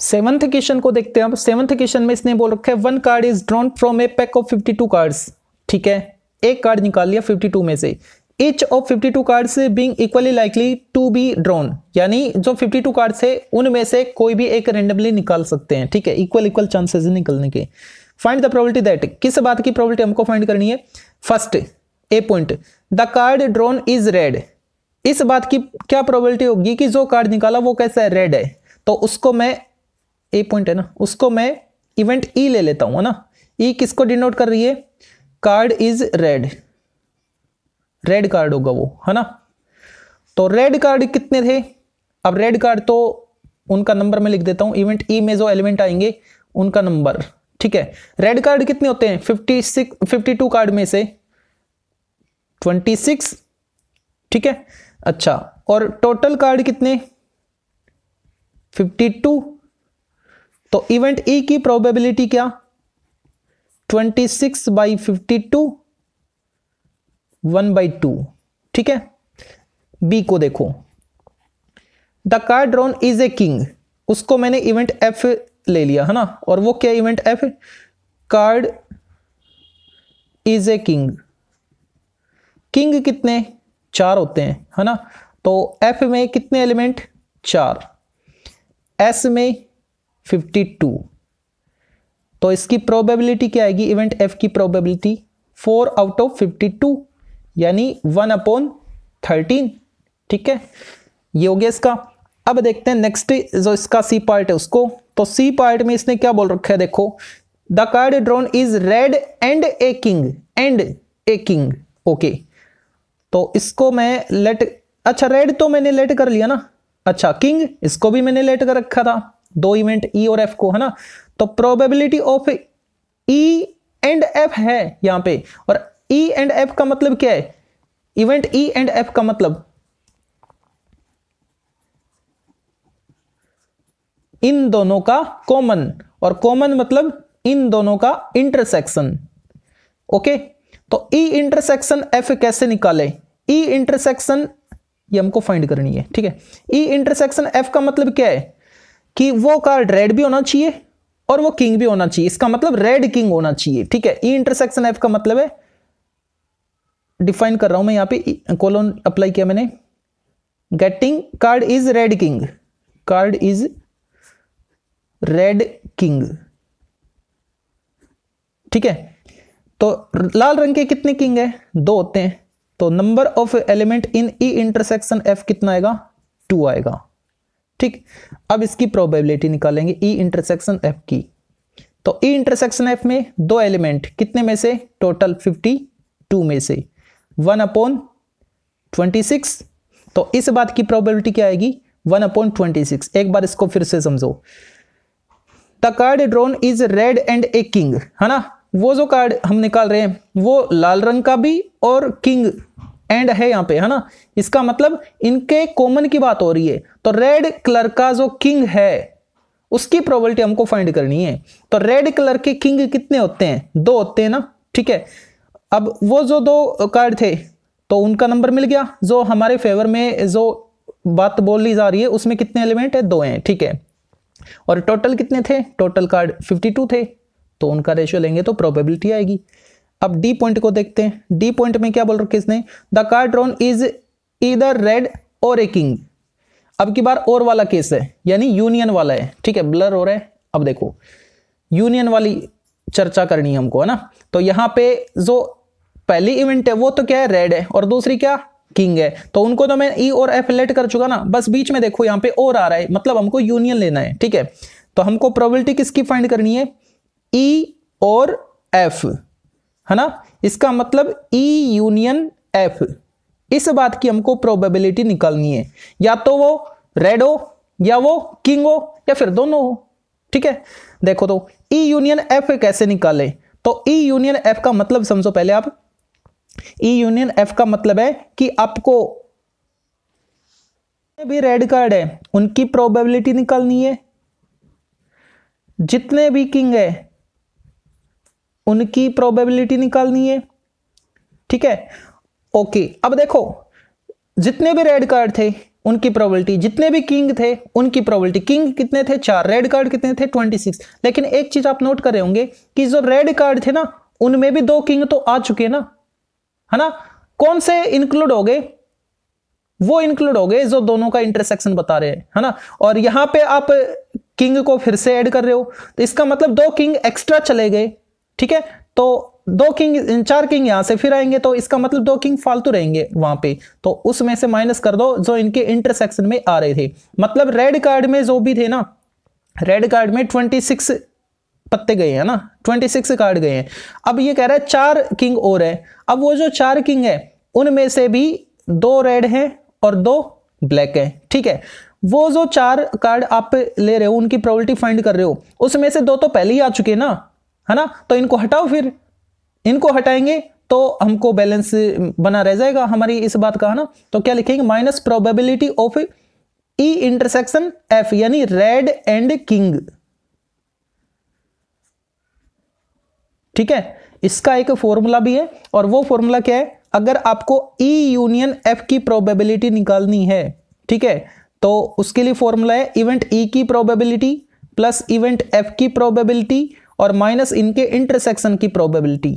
सेवंथ क्वेश्चन को देखते हैं अब सेवंथ क्वेश्चन में इसने बोल रखा है one card is drawn from a pack of fifty two card ठीक है एक कार्ड निकाल लिया फिफ्टी टू में से each of fifty two card being equally likely to be drawn यानी जो फिफ्टी टू कार्ड है उनमें से कोई भी एक रेंडमली निकाल सकते हैं ठीक है इक्वल इक्वल चांसेस निकलने के फाइंड द प्रोबेबिलिटी दैट किस बात की प्रोबेबिलिटी हमको फाइंड करनी है first a point the card drawn is red इस बात की क्या प्रोबेबिलिटी होगी कि जो कार्ड निकाला वो कैसा है रेड है तो उसको मैं ए पॉइंट है ना उसको मैं इवेंट ई e ले लेता हूं है ना ई e किसको डिनोट कर रही है card is red red card होगा वो है ना तो रेड कार्ड कितने थे अब रेड कार्ड तो उनका नंबर मैं लिख देता हूं इवेंट ई में जो एलिमेंट आएंगे उनका नंबर ठीक है रेड कार्ड कितने होते हैं fifty six fifty two card में से ट्वेंटी सिक्स ठीक है अच्छा और टोटल कार्ड कितने फिफ्टी टू तो इवेंट ई e की प्रोबेबिलिटी क्या twenty six by fifty two one by two ठीक है बी को देखो the card drawn is a king उसको मैंने इवेंट एफ ले लिया है ना और वो क्या event F card is a king king कितने चार होते हैं है ना तो एफ में कितने एलिमेंट चार एस में 52 तो इसकी प्रोबेबिलिटी क्या आएगी इवेंट एफ की प्रोबेबिलिटी फोर आउट ऑफ 52 यानी वन अपॉन थर्टीन ठीक है ये हो गया इसका अब देखते हैं नेक्स्ट जो इसका सी पार्ट है उसको तो सी पार्ट में इसने क्या बोल रखा है देखो the card drawn is red and a king and a king okay तो इसको मैं लेट अच्छा रेड तो मैंने लेट कर लिया ना अच्छा किंग इसको भी मैंने लेट कर रखा था दो इवेंट ई e और एफ को है ना तो probability of E and F है यहां पे और ई एंड एफ का मतलब क्या है इवेंट ई एंड एफ का मतलब इन दोनों का कॉमन और कॉमन मतलब इन दोनों का इंटरसेक्शन ओके तो ई इंटरसेक्शन एफ कैसे निकाले ई e इंटरसेक्शन ये हमको फाइंड करनी है ठीक है ई इंटरसेक्शन एफ का मतलब क्या है कि वो कार्ड रेड भी होना चाहिए और वो किंग भी होना चाहिए इसका मतलब रेड किंग होना चाहिए ठीक है ई इंटरसेक्शन एफ का मतलब है डिफाइन कर रहा हूं मैं यहां पे कॉलोन e, अप्लाई किया मैंने getting card is red king card is red king ठीक है तो लाल रंग के कितने किंग है दो होते हैं तो number of element in E intersection F कितना आएगा टू आएगा ठीक अब इसकी प्रोबेबिलिटी निकालेंगे ई इंटरसेक्शन एफ की तो ई इंटरसेक्शन एफ में दो एलिमेंट कितने में से टोटल फिफ्टी टू में से वन अपॉन ट्वेंटी सिक्स तो इस बात की प्रोबेबिलिटी क्या आएगी वन अपॉन ट्वेंटी सिक्स एक बार इसको फिर से समझो the card drawn is red and a king है ना वो जो कार्ड हम निकाल रहे हैं वो लाल रंग का भी और किंग एंड है यहाँ पे है ना इसका मतलब इनके कॉमन की बात हो रही है तो रेड कलर का जो किंग है उसकी प्रोबेबिलिटी हमको फाइंड करनी है तो रेड कलर के किंग कितने होते हैं दो होते हैं ना ठीक है अब वो जो दो कार्ड थे तो उनका नंबर मिल गया जो हमारे फेवर में जो बात बोली जा रही है उसमें कितने एलिमेंट है दो हैं ठीक है और टोटल कितने थे टोटल कार्ड 52 थे तो उनका रेशियो लेंगे तो प्रोबेबिलिटी आएगी अब डी पॉइंट को देखते हैं डी पॉइंट में क्या बोल रहा किसने द कार ड्रोन इज इधर रेड और ए किंग अब की बार और वाला केस है यानी यूनियन वाला है ठीक है ब्लर हो रहा है अब देखो यूनियन वाली चर्चा करनी है हमको है ना तो यहां पे जो पहली इवेंट है वो तो क्या है रेड है और दूसरी क्या किंग है तो उनको तो मैं ई e और एफ लेट कर चुका ना बस बीच में देखो यहां पे और आ रहा है मतलब हमको यूनियन लेना है ठीक है तो हमको प्रोबेबिलिटी किसकी फाइंड करनी है ई e और एफ है ना इसका मतलब ई यूनियन एफ इस बात की हमको प्रोबेबिलिटी निकालनी है या तो वो रेड हो या वो किंग हो या फिर दोनों हो ठीक है देखो तो ई यूनियन एफ कैसे निकाले तो ई यूनियन एफ का मतलब समझो पहले आप ई यूनियन एफ का मतलब है कि आपको भी रेड कार्ड है उनकी प्रोबेबिलिटी निकालनी है जितने भी किंग है उनकी प्रोबेबिलिटी निकालनी है ठीक है ओके अब देखो जितने भी रेड कार्ड थे उनकी प्रोबेबिलिटी जितने भी किंग थे उनकी प्रोबेबिलिटी किंग कितने थे चार रेड कार्ड कितने थे ट्वेंटी सिक्स लेकिन एक चीज आप नोट कर रहे होंगे कि जो रेड कार्ड थे ना उनमें भी दो किंग तो आ चुके ना है ना कौन से इंक्लूड हो गए वो इंक्लूड हो गए जो दोनों का इंटरसेक्शन बता रहे हैं है ना और यहां पे आप किंग को फिर से ऐड कर रहे हो तो इसका मतलब दो किंग एक्स्ट्रा चले गए ठीक है तो दो किंग चार किंग यहां से फिर आएंगे तो इसका मतलब दो किंग फालतू रहेंगे वहां पे तो उसमें से माइनस कर दो जो इनके इंटरसेक्शन में आ रहे थे मतलब रेड कार्ड में जो भी थे ना रेड कार्ड में ट्वेंटी सिक्स पत्ते गए हैं ना ट्वेंटी सिक्स कार्ड गए हैं अब ये कह रहा है चार किंग और है अब वो जो चार किंग है उनमें से भी दो रेड है और दो ब्लैक है ठीक है वो जो चार कार्ड आप ले रहे हो उनकी प्रोबेबिलिटी फाइंड कर रहे हो उसमें से दो तो पहले ही आ चुके हैं ना है ना तो इनको हटाओ फिर इनको हटाएंगे तो हमको बैलेंस बना रह जाएगा हमारी इस बात का है ना तो क्या लिखेंगे minus probability of E intersection F यानी रेड एंड किंग ठीक है इसका एक फॉर्मूला भी है और वो फॉर्मूला क्या है अगर आपको ई यूनियन एफ की प्रोबेबिलिटी निकालनी है ठीक है तो उसके लिए फॉर्मूला है इवेंट ई e की प्रोबेबिलिटी प्लस इवेंट एफ की प्रोबेबिलिटी और माइनस इनके इंटरसेक्शन की प्रोबेबिलिटी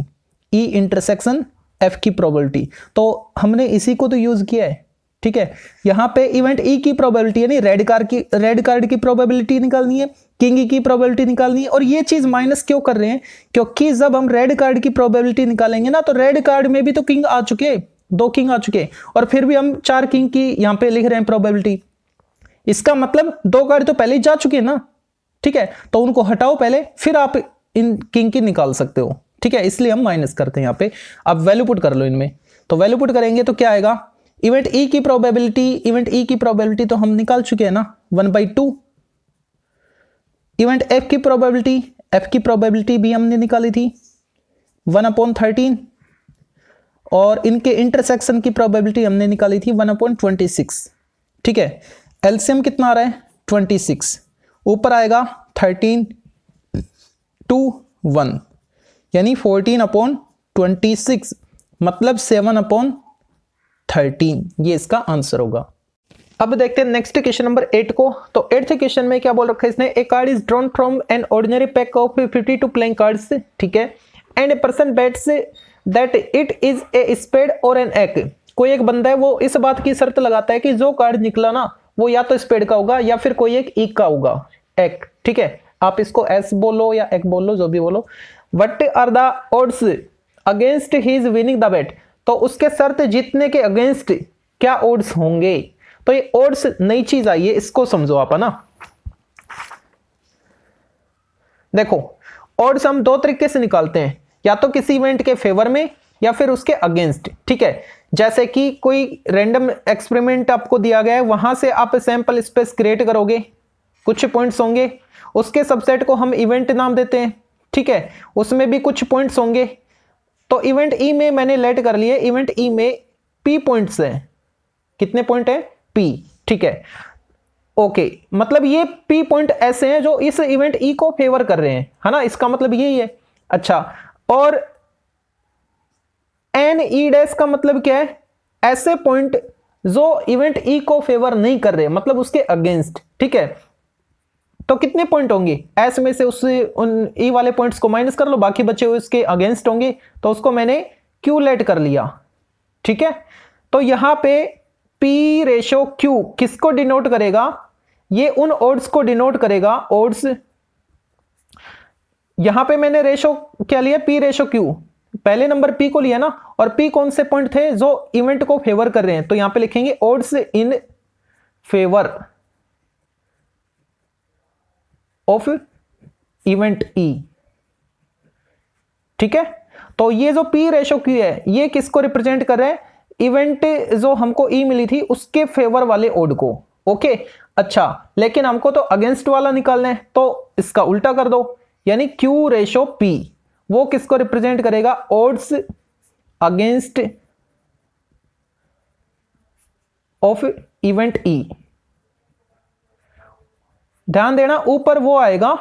ई इंटरसेक्शन एफ की प्रोबेबिलिटी तो हमने इसी को तो यूज किया है ठीक है यहां पे इवेंट ई e की प्रोबेबिलिटी यानी रेड कार की रेड कार्ड की प्रोबेबिलिटी निकालनी है किंग ई e की प्रोबेबिलिटी निकालनी है और ये चीज माइनस क्यों कर रहे हैं क्योंकि जब हम रेड कार्ड की प्रोबेबिलिटी निकालेंगे ना तो रेड कार्ड में भी तो किंग आ चुके दो किंग आ चुके और फिर भी हम चार किंग की यहां पे लिख रहे हैं प्रोबेबिलिटी इसका मतलब दो कार्ड तो पहले ही जा चुके हैं ना ठीक है तो उनको हटाओ पहले फिर आप इन किंग की निकाल सकते हो ठीक है इसलिए हम माइनस करते हैं यहाँ पे अब वैल्यू पुट कर लो इनमें तो वैल्यू पुट करेंगे तो क्या आएगा इवेंट ई e की प्रोबेबिलिटी इवेंट ई e की प्रोबेबिलिटी तो हम निकाल चुके हैं ना one by two event F की प्रोबेबिलिटी एफ की प्रोबेबिलिटी भी हमने निकाली थी वन अपॉन थर्टीन और इनके इंटरसेक्शन की प्रोबेबिलिटी हमने निकाली थी वन अपॉइंट ट्वेंटी सिक्स ठीक है एल्सियम कितना आ रहा है ट्वेंटी सिक्स ऊपर आएगा थर्टीन टू वन यानी फोर्टीन अपॉन ट्वेंटी सिक्स मतलब सेवन अपॉन थर्टीन ये इसका आंसर होगा अब देखते हैं नेक्स्ट क्वेश्चन नंबर एट को तो एट्थ क्वेश्चन में क्या बोल रखा है इसने a card is drawn from an ordinary pack of fifty two playing cards ठीक है and a person say that it is a spade और एन एक कोई एक बंदा है वो इस बात की शर्त लगाता है कि जो कार्ड निकला ना वो या तो स्पेड का होगा या फिर कोई एक ईक का होगा एक ठीक है आप इसको एस बोलो या एक बोलो जो भी बोलो what are the odds against he winning the bet तो उसके शर्त जीतने के अगेंस्ट क्या ओड्स होंगे तो ये ओड्स नई चीज आई है इसको समझो आप है ना देखो ओड्स हम दो तरीके से निकालते हैं या तो किसी इवेंट के फेवर में या फिर उसके अगेंस्ट ठीक है जैसे कि कोई रैंडम एक्सपेरिमेंट आपको दिया गया है वहां से आप सैंपल स्पेस क्रिएट करोगे कुछ पॉइंट्स होंगे उसके सबसेट को हम इवेंट नाम देते हैं ठीक है उसमें भी कुछ पॉइंट्स होंगे तो इवेंट ई e में मैंने लेट कर लिए इवेंट ई में पी पॉइंट्स हैं कितने पॉइंट हैं पी ठीक है ओके मतलब ये पी पॉइंट ऐसे हैं जो इस इवेंट ई e को फेवर कर रहे हैं है ना इसका मतलब यही है अच्छा और एन ई डैश का मतलब क्या है ऐसे पॉइंट जो इवेंट ई e को फेवर नहीं कर रहे मतलब उसके अगेंस्ट ठीक है तो कितने पॉइंट होंगे एस में से उस उन ई e वाले पॉइंट्स को माइनस कर लो बाकी बचे हुए उसके अगेंस्ट होंगे तो उसको मैंने क्यू लेट कर लिया ठीक है तो यहाँ पे पी रेशो क्यू किसको डिनोट करेगा ये उन ओड्स को डिनोट करेगा ओड्स यहां पे मैंने रेशो क्या लिया पी रेशो क्यू पहले नंबर पी को लिया ना और पी कौन से पॉइंट थे जो इवेंट को फेवर कर रहे हैं तो यहां पे लिखेंगे odds in favour of event E ठीक है तो ये जो पी रेशो क्यू है ये किसको रिप्रेजेंट कर रहे है इवेंट जो हमको ई e मिली थी उसके फेवर वाले ओड को ओके अच्छा लेकिन हमको तो अगेंस्ट वाला निकालना है तो इसका उल्टा कर दो यानी क्यू रेशो पी वो किसको रिप्रेजेंट करेगा odds against of event E ध्यान देना ऊपर वो आएगा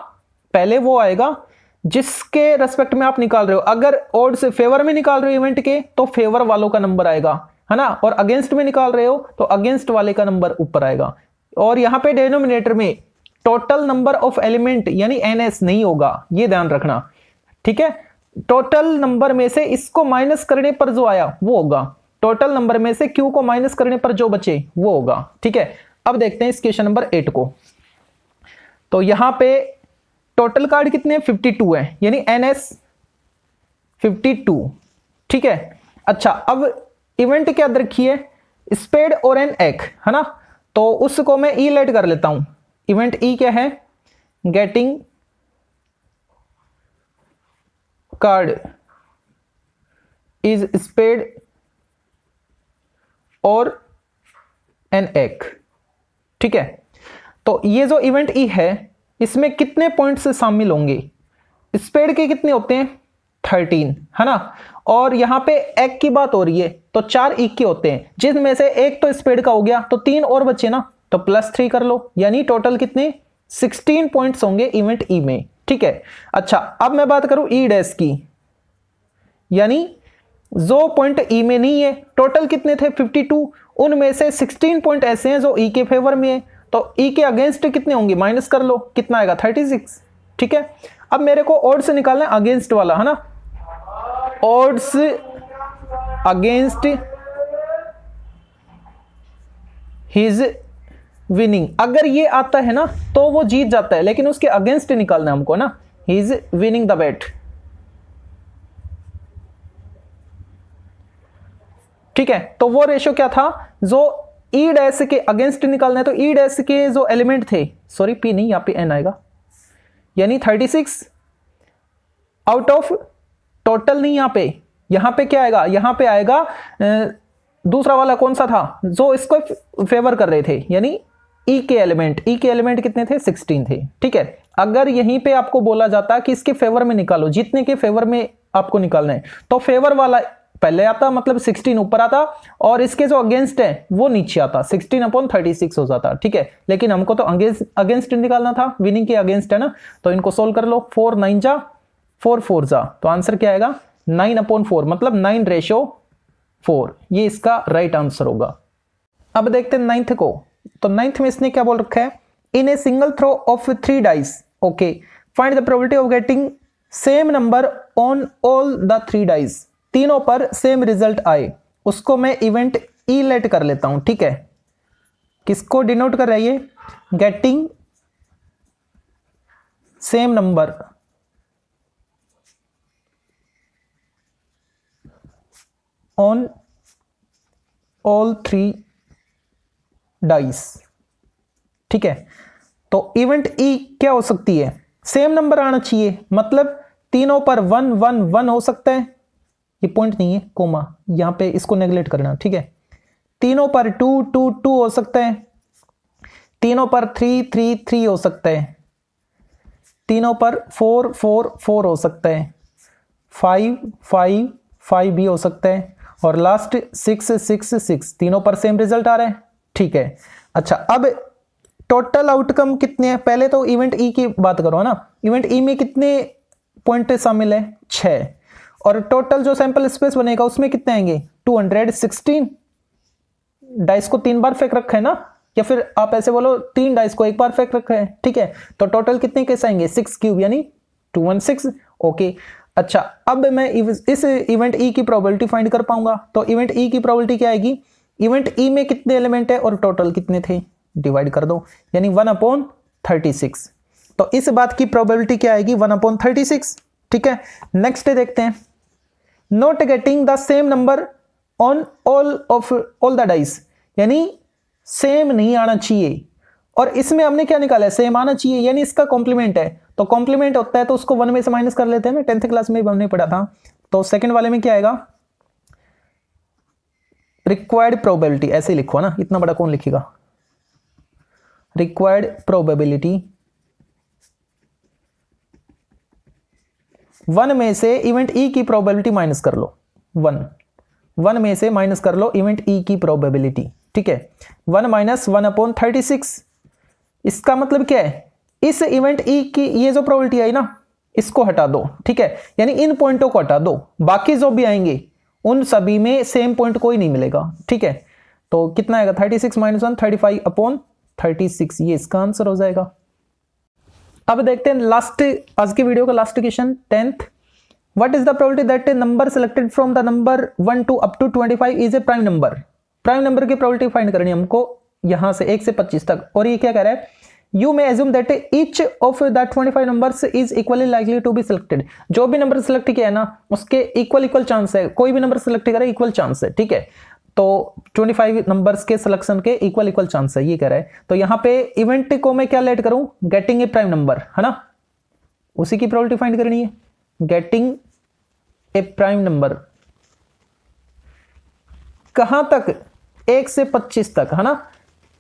पहले वो आएगा जिसके रेस्पेक्ट में आप निकाल रहे हो अगर से फेवर में निकाल रहे हो इवेंट के तो फेवर वालों का नंबर आएगा है ना और अगेंस्ट में निकाल रहे हो तो अगेंस्ट वाले का नंबर ऊपर आएगा और यहां पे डेनोमिनेटर में टोटल नंबर ऑफ एलिमेंट यानी एनएस नहीं होगा ये ध्यान रखना ठीक है टोटल नंबर में से इसको माइनस करने पर जो आया वो होगा टोटल नंबर में से क्यू को माइनस करने पर जो बचे वो होगा ठीक है अब देखते हैं इस क्वेश्चन नंबर एट को तो यहां पे टोटल कार्ड कितने फिफ्टी टू है यानी एन एस फिफ्टी टू ठीक है अच्छा अब इवेंट क्या रखिए स्पेड और एन एक है ना तो उसको मैं ई e लेट कर लेता हूं इवेंट ई e क्या है गेटिंग कार्ड इज स्पेड और एन एक ठीक है तो ये जो इवेंट ई e है इसमें कितने पॉइंट्स शामिल होंगे स्पेड के कितने होते हैं थर्टीन है ना और यहाँ पे एक की बात हो रही है तो चार एक के होते हैं जिसमें से एक तो स्पेड का हो गया तो तीन और बचे ना तो प्लस थ्री कर लो यानी टोटल कितने सिक्सटीन पॉइंट्स होंगे इवेंट ई e में ठीक है अच्छा अब मैं बात करूं ई डैश की यानी जो पॉइंट ई e में नहीं है टोटल कितने थे 52 उनमें से 16 पॉइंट ऐसे हैं जो ई के फेवर में है तो e के अगेंस्ट कितने होंगे माइनस कर लो कितना आएगा थर्टी सिक्स ठीक है अब मेरे को ऑड्स निकालना है अगेंस्ट वाला है ना ऑड्स अगेंस्ट हिज विनिंग अगर ये आता है ना तो वो जीत जाता है लेकिन उसके अगेंस्ट निकालना है हमको ना he is winning the bet ठीक है तो वो रेशो क्या था जो ई e डैश के अगेंस्ट निकालना है तो ई e डैश के जो एलिमेंट थे सॉरी पी नहीं यहाँ पे एन आएगा यानी thirty six out of total नहीं यहाँ पे यहाँ पे क्या आएगा यहाँ पे आएगा दूसरा वाला कौन सा था जो इसको फेवर कर रहे थे यानी ई e के एलिमेंट ई के एलिमेंट कितने थे सिक्सटीन थे ठीक है अगर यहीं पे आपको बोला जाता कि इसके फेवर में निकालो जितने के फेवर में आपको निकालना है तो फेवर वाला पहले आता मतलब 16 ऊपर आता और इसके जो अगेंस्ट है वो नीचे आता 16 अपॉन 36 हो जाता ठीक है लेकिन हमको तो अगेंस्ट अगेंस्ट निकालना था विनिंग के अगेंस्ट है ना तो इनको सोल्व कर लो फोर नाइन जा फोर फोर जा तो आंसर क्या आएगा नाइन अपॉन फोर मतलब नाइन रेशो फोर ये इसका राइट आंसर होगा अब देखते हैं नाइन्थ को तो नाइन्थ में इसने क्या बोल रखा है in a single throw of three dice okay find the probability of getting same number on all the three dice तीनों पर सेम रिजल्ट आए उसको मैं इवेंट ई लेट कर लेता हूं ठीक है किसको डिनोट कर रहा है ये getting same number on all three dice ठीक है तो इवेंट ई e क्या हो सकती है सेम नंबर आना चाहिए मतलब तीनों पर वन वन वन हो सकता है ये पॉइंट नहीं है कोमा यहाँ पे इसको नेग्लेक्ट करना ठीक है तीनों पर टू टू टू हो सकता है तीनों पर थ्री थ्री थ्री हो सकता है तीनों पर फोर फोर फोर हो सकता है फाइव फाइव फाइव भी हो सकता है और लास्ट सिक्स सिक्स सिक्स तीनों पर सेम रिजल्ट आ रहा है ठीक है अच्छा अब टोटल आउटकम कितने हैं पहले तो इवेंट ई e की बात करो ना इवेंट ई e में कितने पॉइंट शामिल है छः और टोटल जो सैंपल स्पेस बनेगा उसमें कितने आएंगे 216 डाइस को तीन बार फेंक रखा है ना या फिर आप ऐसे बोलो तीन डाइस को एक बार फेंक रखा है ठीक है तो टोटल कितने केस आएंगे सिक्स क्यूब यानी टू वन सिक्स ओके अच्छा अब मैं इस इवेंट ई e की प्रोबेबिलिटी फाइंड कर पाऊंगा तो इवेंट ई e की प्रोबेबिलिटी क्या आएगी इवेंट ई e में कितने एलिमेंट है और टोटल कितने थे डिवाइड कर दो यानी वन अपॉन थर्टी सिक्स तो इस बात की प्रोबेबिलिटी क्या आएगी वन अपॉन थर्टी सिक्स ठीक है नेक्स्ट देखते हैं not getting the same number on all of all the dice यानी सेम नहीं आना चाहिए और इसमें हमने क्या निकाला है सेम आना चाहिए यानी इसका कॉम्प्लीमेंट है तो कॉम्प्लीमेंट होता है तो उसको वन में से माइनस कर लेते हैं टेंथ क्लास में भी हमने पढ़ा था तो सेकंड वाले में क्या आएगा रिक्वायर्ड प्रोबेबिलिटी ऐसे लिखो ना इतना बड़ा कौन लिखेगा रिक्वायर्ड प्रोबेबिलिटी वन में से इवेंट ई e की प्रोबेबिलिटी माइनस कर लो वन वन में से माइनस कर लो इवेंट ई e की प्रोबेबिलिटी ठीक है one minus one upon thirty six इसका मतलब क्या है इस इवेंट ई e की ये जो प्रोबेबिलिटी आई ना इसको हटा दो ठीक है यानी इन पॉइंटों को हटा दो बाकी जो भी आएंगे उन सभी में सेम पॉइंट कोई नहीं मिलेगा ठीक है तो कितना आएगा thirty six minus one thirty five upon thirty six ये इसका आंसर हो जाएगा अब देखते हैं लास्ट आज की वीडियो का last question tenth what is the probability that number selected from the number one two up to twenty five is a prime number prime number की probability फाइंड करनी है हमको यहां से एक से पच्चीस तक और ये क्या कह रहा है you may assume that each of the 25 numbers is equally likely to be selected जो भी नंबर सिलेक्ट किया है ना उसके इक्वल इक्वल चांस है कोई भी नंबर सिलेक्ट करे इक्वल चांस है ठीक है तो 25 नंबर्स के सिलेक्शन के इक्वल इक्वल चांस है ये कह रहा है तो यहां पे इवेंट को मैं क्या लेट करूं गेटिंग ए प्राइम नंबर है ना उसी की प्रॉबलिटी फाइंड करनी है गेटिंग ए प्राइम नंबर कहां तक एक से पच्चीस तक है ना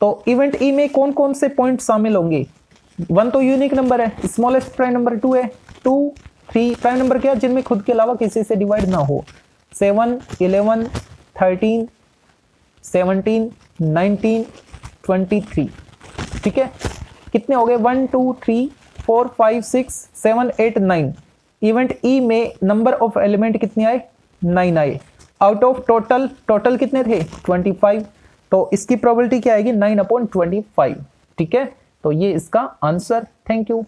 तो इवेंट ई e में कौन कौन से पॉइंट शामिल होंगे वन तो यूनिक नंबर है स्मॉलेस्ट प्राइम नंबर टू है टू थ्री प्राइम नंबर क्या जिनमें खुद के अलावा किसी से डिवाइड ना हो seven eleven thirteen seventeen nineteen twenty three ठीक है कितने हो गए one two three four five six seven eight nine event E e में नंबर ऑफ एलिमेंट कितने आए नाइन आए आउट ऑफ टोटल टोटल कितने थे ट्वेंटी फाइव तो इसकी प्रोबेबिलिटी क्या आएगी नाइन अपॉन ट्वेंटी फाइव ठीक है तो ये इसका आंसर थैंक यू